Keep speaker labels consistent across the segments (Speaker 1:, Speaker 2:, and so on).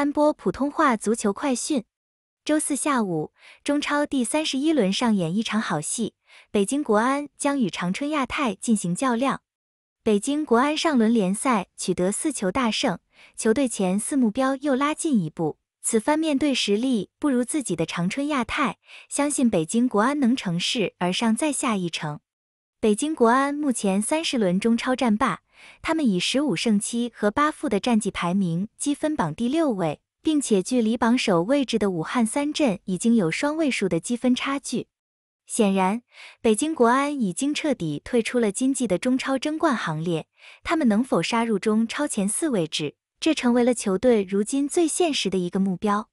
Speaker 1: 三波普通话足球快讯：周四下午，中超第三十一轮上演一场好戏，北京国安将与长春亚泰进行较量。北京国安上轮联赛取得四球大胜，球队前四目标又拉近一步。此番面对实力不如自己的长春亚泰，相信北京国安能乘势而上，再下一城。北京国安目前三十轮中超战罢。他们以十五胜七和八负的战绩排名积分榜第六位，并且距离榜首位置的武汉三镇已经有双位数的积分差距。显然，北京国安已经彻底退出了今季的中超争冠行列。他们能否杀入中超前四位置，这成为了球队如今最现实的一个目标。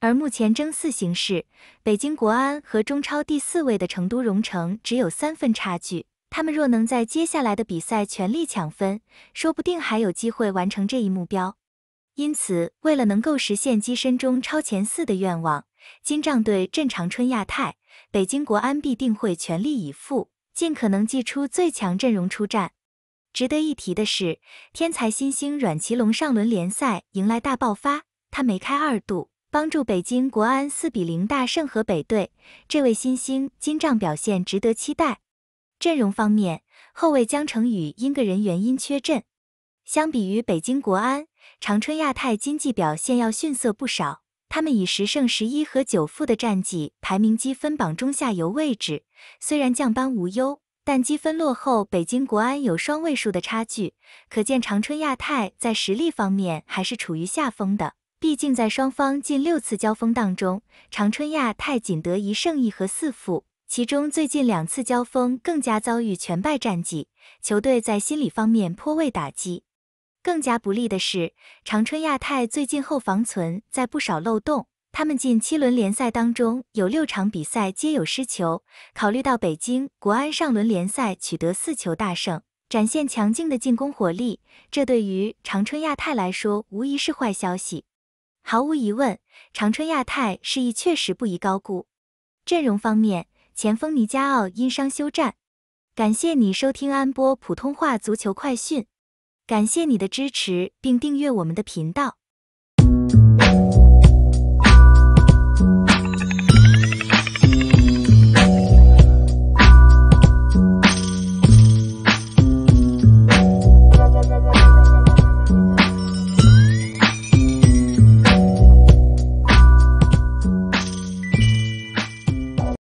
Speaker 1: 而目前争四形势，北京国安和中超第四位的成都荣城只有三分差距。他们若能在接下来的比赛全力抢分，说不定还有机会完成这一目标。因此，为了能够实现跻身中超前四的愿望，金帐队镇长春亚泰，北京国安必定会全力以赴，尽可能祭出最强阵容出战。值得一提的是，天才新星阮奇龙上轮联赛迎来大爆发，他梅开二度，帮助北京国安四比零大胜河北队。这位新星金帐表现值得期待。阵容方面，后卫江成宇因个人原因缺阵。相比于北京国安，长春亚泰经济表现要逊色不少。他们以十胜十一和九负的战绩，排名积分榜中下游位置。虽然降班无忧，但积分落后北京国安有双位数的差距。可见长春亚泰在实力方面还是处于下风的。毕竟在双方近六次交锋当中，长春亚泰仅得一胜一和四负。其中最近两次交锋更加遭遇全败战绩，球队在心理方面颇为打击。更加不利的是，长春亚泰最近后防存在不少漏洞，他们近七轮联赛当中有六场比赛皆有失球。考虑到北京国安上轮联赛取得四球大胜，展现强劲的进攻火力，这对于长春亚泰来说无疑是坏消息。毫无疑问，长春亚泰实力确实不宜高估。阵容方面。前锋尼加奥因伤休战。感谢你收听安波普通话足球快讯，感谢你的支持并订阅我们的频道。